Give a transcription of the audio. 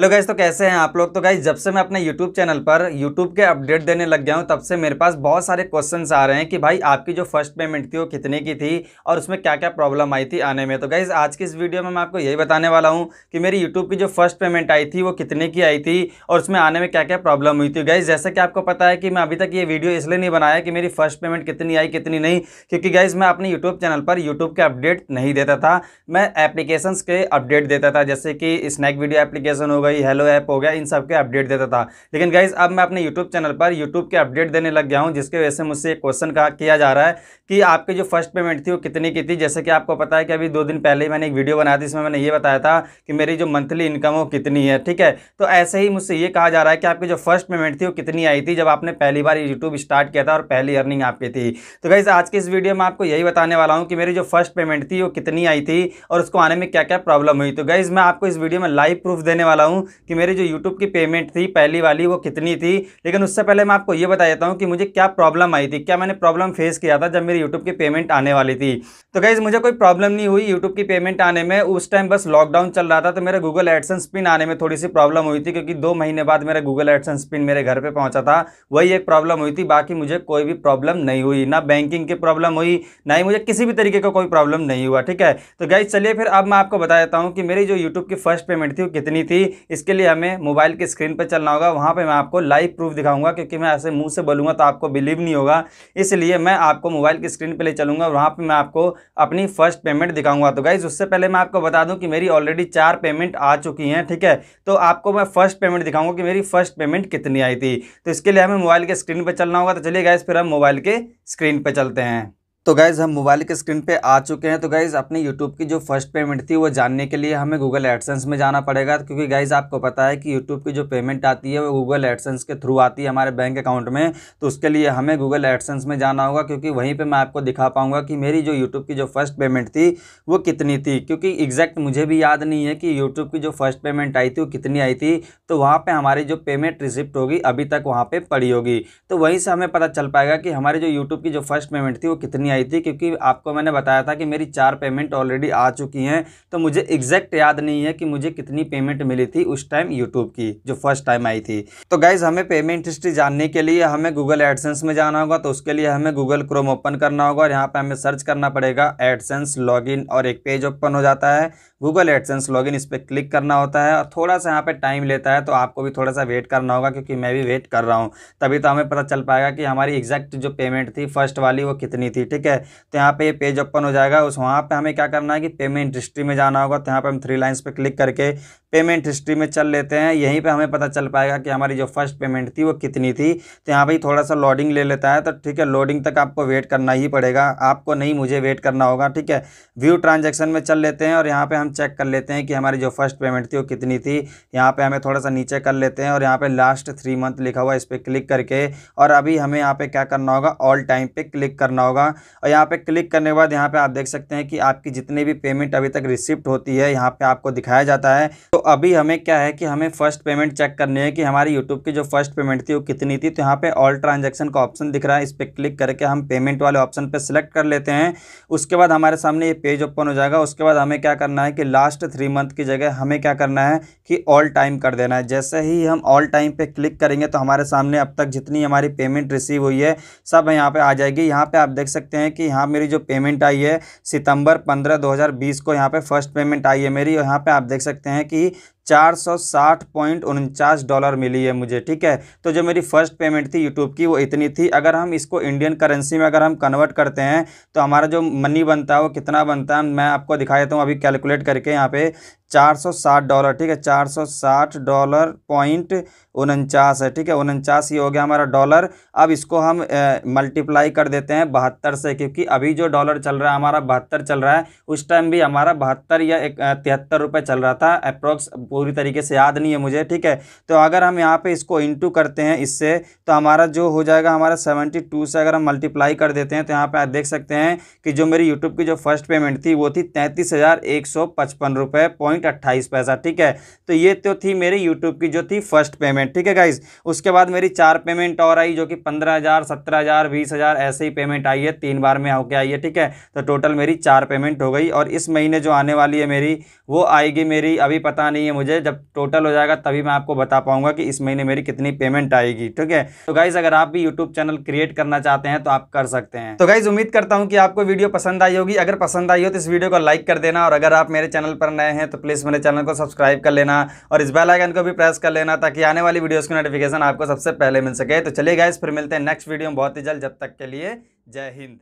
hello guys तो कैसे हैं आप लोग तो गाइज जब से मैं अपने यूट्यूब चैनल पर यूट्यूब के अपडेट देने लग गया हूं तब से मेरे पास बहुत सारे क्वेश्चंस आ रहे हैं कि भाई आपकी जो फर्स्ट पेमेंट थी वो कितने की थी और उसमें क्या क्या प्रॉब्लम आई थी आने में तो गाइज आज की इस वीडियो में मैं आपको यही बताने वाला हूँ कि मेरी यूट्यूब की जो फर्स्ट पेमेंट आई थी वो कितने की आई थी और उसमें आने में क्या क्या प्रॉब्लम हुई थी गाइज जैसे कि आपको पता है कि मैं अभी तक ये वीडियो इसलिए नहीं बनाया कि मेरी फर्स्ट पेमेंट कितनी आई कितनी नहीं क्योंकि गाइज मैं अपने यूट्यूब चैनल पर यूट्यूब के अपडेट नहीं देता था मैं एप्लीकेशन के अपडेट देता था जैसे कि स्नैक वीडियो एप्लीकेशन हो गई हेलो ऐप हो गया इन सब के अपडेट देता था लेकिन गाइज अब मैं अपने यूट्यूब चैनल पर यूट्यूब के अपडेट देने लग गया हूँ जिसके वजह से मुझसे एक क्वेश्चन का किया जा रहा है कि आपकी जो फर्स्ट पेमेंट थी वो कितनी की थी जैसे कि आपको पता है कि अभी दो दिन पहले ही मैंने एक वीडियो बनाया था इसमें मैंने ये बताया था कि मेरी जो मंथली इनकम वो कितनी है ठीक है तो ऐसे ही मुझसे ये कहा जा रहा है कि आपकी जो फर्स्ट पेमेंट थी वो कितनी आई थी जब आपने पहली बार यूट्यूब स्टार्ट किया था और पहली अर्निंग आपकी थी तो गाइज आज के इस वीडियो में आपको यही बताने वाला हूँ कि मेरी जो फर्स्ट पेमेंट थी वो कितनी आई थी और उसको आने में क्या क्या प्रॉब्लम हुई तो गाइज मैं आपको इस वीडियो में लाइव प्रूफ देने वाला हूँ हूँ कि मेरी जो यूट्यूब की पेमेंट थी पहली वाली वो कितनी थी लेकिन उससे पहले मैं आपको ये बता देता हूँ कि मुझे क्या प्रॉब्लम आई थी क्या मैंने प्रॉब्लम फेस किया था जब मेरी यूट्यूब की पेमेंट आने वाली थी तो गाइज मुझे कोई प्रॉब्लम नहीं हुई यूट्यूब की पेमेंट आने में उस टाइम बस लॉकडाउन चल रहा था तो मेरा गूगल एडसेंस पिन आने में थोड़ी सी प्रॉब्लम हुई थी क्योंकि दो महीने बाद मेरा गूगल एडसेंस पिन मेरे घर पर पहुँचा था वही एक प्रॉब्लम हुई थी बाकी मुझे कोई भी प्रॉब्लम नहीं हुई ना बैंकिंग की प्रॉब्लम हुई ना ही मुझे किसी भी तरीके का कोई प्रॉब्लम नहीं हुआ ठीक है तो गाइज चलिए फिर अब मैं आपको बता देता हूँ कि मेरी जो यूट्यूब की फर्स्ट पेमेंट थी वो कितनी थी इसके लिए हमें मोबाइल की स्क्रीन पर चलना होगा वहाँ पर मैं आपको लाइव प्रूफ दिखाऊंगा क्योंकि मैं ऐसे मुँह से बोलूँगा तो आपको बिलीव नहीं होगा इसलिए मैं आपको मोबाइल की स्क्रीन पर ले चलूँगा वहाँ पर मैं आपको अपनी फर्स्ट पेमेंट दिखाऊंगा तो गाइज़ उससे पहले मैं आपको बता दूँ कि मेरी ऑलरेडी चार पेमेंट आ चुकी हैं ठीक है तो आपको मैं फर्स्ट पेमेंट दिखाऊंगा कि मेरी फर्स्ट पेमेंट कितनी आई थी तो इसके लिए हमें मोबाइल के स्क्रीन पर चलना होगा तो चलिए गाइज़ फिर हम मोबाइल के स्क्रीन पर चलते हैं तो गाइज़ हम मोबाइल के स्क्रीन पे आ चुके हैं तो गाइज़ अपने यूट्यूब की जो फर्स्ट पेमेंट थी वो जानने के लिए हमें गूगल एडसेंस में जाना पड़ेगा क्योंकि गाइज़ आपको पता है कि यूट्यूब की जो पेमेंट आती है वो गूगल एडसेंस के थ्रू आती है हमारे बैंक अकाउंट में तो उसके लिए हमें गूगल एडसेंस में जाना होगा क्योंकि वहीं पर मैं आपको दिखा पाऊँगा कि मेरी जो यूट्यूब की जो फर्स्ट पेमेंट थी वो कितनी थी क्योंकि एग्जैक्ट मुझे भी याद नहीं है कि यूट्यूब की जो फर्स्ट पेमेंट आई थी वो कितनी आई थी तो वहाँ पर हमारी जो पेमेंट रिसिप्ट होगी अभी तक वहाँ पर पड़ी होगी तो वहीं से हमें पता चल पाएगा कि हमारी जो यूट्यूब की जो फर्स्ट पेमेंट थी वो कितनी आई थी क्योंकि आपको मैंने बताया था कि मेरी चार पेमेंट ऑलरेडी आ चुकी हैं तो मुझे एग्जैक्ट याद नहीं है कि मुझे कितनी पेमेंट मिली थी उस टाइम यूट्यूब की जो फर्स्ट टाइम आई थी तो गाइज़ हमें पेमेंट हिस्ट्री जानने के लिए हमें गूगल एडसेंस में जाना होगा तो उसके लिए हमें गूगल क्रोम ओपन करना होगा और यहाँ पर हमें सर्च करना पड़ेगा एडसेंस लॉगिन और एक पेज ओपन हो जाता है गूगल एडसेंस लॉगिन इस पर क्लिक करना होता है और थोड़ा सा यहाँ पे टाइम लेता है तो आपको भी थोड़ा सा वेट करना होगा क्योंकि मैं भी वेट कर रहा हूँ तभी तो हमें पता चल पाएगा कि हमारी एग्जैक्ट जो पेमेंट थी फर्स्ट वाली वो कितनी थी ठीक ठीक है तो यहाँ पे ये पेज ओपन हो जाएगा उस वहाँ पे हमें क्या करना है कि पेमेंट हिस्ट्री में जाना होगा तो यहाँ पे हम थ्री लाइन्स पे क्लिक करके पेमेंट हिस्ट्री में चल लेते हैं यहीं पे हमें पता चल पाएगा कि हमारी जो फर्स्ट पेमेंट थी वो कितनी थी तो यहाँ पर थोड़ा सा लोडिंग ले लेता है तो ठीक है लोडिंग तक आपको वेट करना ही पड़ेगा आपको नहीं मुझे वेट करना होगा ठीक है व्यू ट्रांजेक्शन में चल लेते हैं और यहाँ पर हम चेक कर लेते हैं कि हमारी जो फर्स्ट पेमेंट थी वो कितनी थी यहाँ पर हमें थोड़ा सा नीचे कर लेते हैं और यहाँ पर लास्ट थ्री मंथ लिखा हुआ इस पर क्लिक करके और अभी हमें यहाँ पर क्या करना होगा ऑल टाइम पर क्लिक करना होगा और यहाँ पे क्लिक करने के बाद यहाँ पे आप देख सकते हैं कि आपकी जितनी भी पेमेंट अभी तक रिसिप्ट होती है यहाँ पे आपको दिखाया जाता है तो अभी हमें क्या है कि हमें फर्स्ट पेमेंट चेक करनी है कि हमारी यूट्यूब की जो फर्स्ट पेमेंट थी वो कितनी थी तो यहाँ पे ऑल ट्रांजेक्शन का ऑप्शन दिख रहा है इस पर क्लिक करके हम पेमेंट वाले ऑप्शन पर सिलेक्ट कर लेते हैं उसके बाद हमारे सामने ये पेज ओपन हो जाएगा उसके बाद हमें क्या करना है कि लास्ट थ्री मंथ की जगह हमें क्या करना है कि ऑल टाइम कर देना है जैसे ही हम ऑल टाइम पर क्लिक करेंगे तो हमारे सामने अब तक जितनी हमारी पेमेंट रिसीव हुई है सब यहाँ पे आ जाएगी यहाँ पे आप देख सकते हैं हैं कि यहाँ मेरी जो पेमेंट आई है सितंबर पंद्रह दो को यहाँ पे फर्स्ट पेमेंट आई है मेरी और यहाँ पे आप देख सकते हैं कि चार सौ साठ पॉइंट उनचास डॉलर मिली है मुझे ठीक है तो जो मेरी फर्स्ट पेमेंट थी यूट्यूब की वो इतनी थी अगर हम इसको इंडियन करेंसी में अगर हम कन्वर्ट करते हैं तो हमारा जो मनी बनता है वो कितना बनता है मैं आपको दिखा देता हूँ अभी कैलकुलेट करके यहाँ पे चार सौ साठ डॉलर ठीक है चार सौ साठ डॉलर पॉइंट उनचास है ठीक है उनचास ही हो गया हमारा डॉलर अब इसको हम मल्टीप्लाई कर देते हैं बहत्तर से क्योंकि अभी जो डॉलर चल रहा है हमारा बहत्तर चल रहा है उस टाइम भी हमारा बहत्तर या एक तिहत्तर रुपये चल रहा था अप्रोक्स पूरी तरीके से याद नहीं है मुझे ठीक है तो अगर हम यहाँ पे इसको इंटू करते हैं इससे तो हमारा जो हो जाएगा हमारा सेवेंटी टू से अगर हम मल्टीप्लाई कर देते हैं तो यहाँ पर आप देख सकते हैं कि जो मेरी यूट्यूब की जो फर्स्ट पेमेंट थी वो थी तैंतीस हज़ार एक सौ पचपन रुपये पॉइंट अट्ठाईस पैसा ठीक है तो ये तो थी मेरी यूट्यूब की जो थी फर्स्ट पेमेंट ठीक है गाइज उसके बाद मेरी चार पेमेंट और आई जो कि पंद्रह हज़ार सत्रह हज़ार बीस हज़ार ऐसे ही पेमेंट आई है तीन बार में होके आई है ठीक है तो टोटल मेरी चार पेमेंट हो गई और इस महीने जो आने वाली है मेरी वो आएगी मेरी अभी पता नहीं है मुझे मुझे जब टोटल हो जाएगा तभी मैं आपको बता पाऊंगा कि इस महीने मेरी कितनी पेमेंट आएगी ठीक है तो गाइज अगर आप भी यूट्यूब चैनल क्रिएट करना चाहते हैं तो आप कर सकते हैं तो गाइज उम्मीद करता हूँ कि आपको वीडियो पसंद आई होगी अगर पसंद आई हो तो इस वीडियो को लाइक कर देना और अगर आप मेरे चैनल पर नए हैं तो प्लीज़ मेरे चैनल को सब्सक्राइब कर लेना और इस बेल आइकन को भी प्रेस कर लेना ताकि आने वाली वीडियोज़ की नोटिफिकेशन आपको सबसे पहले मिल सके तो चलिए गाइज फिर मिलते हैं नेक्स्ट वीडियो में बहुत ही जल्द जब तक के लिए जय हिंद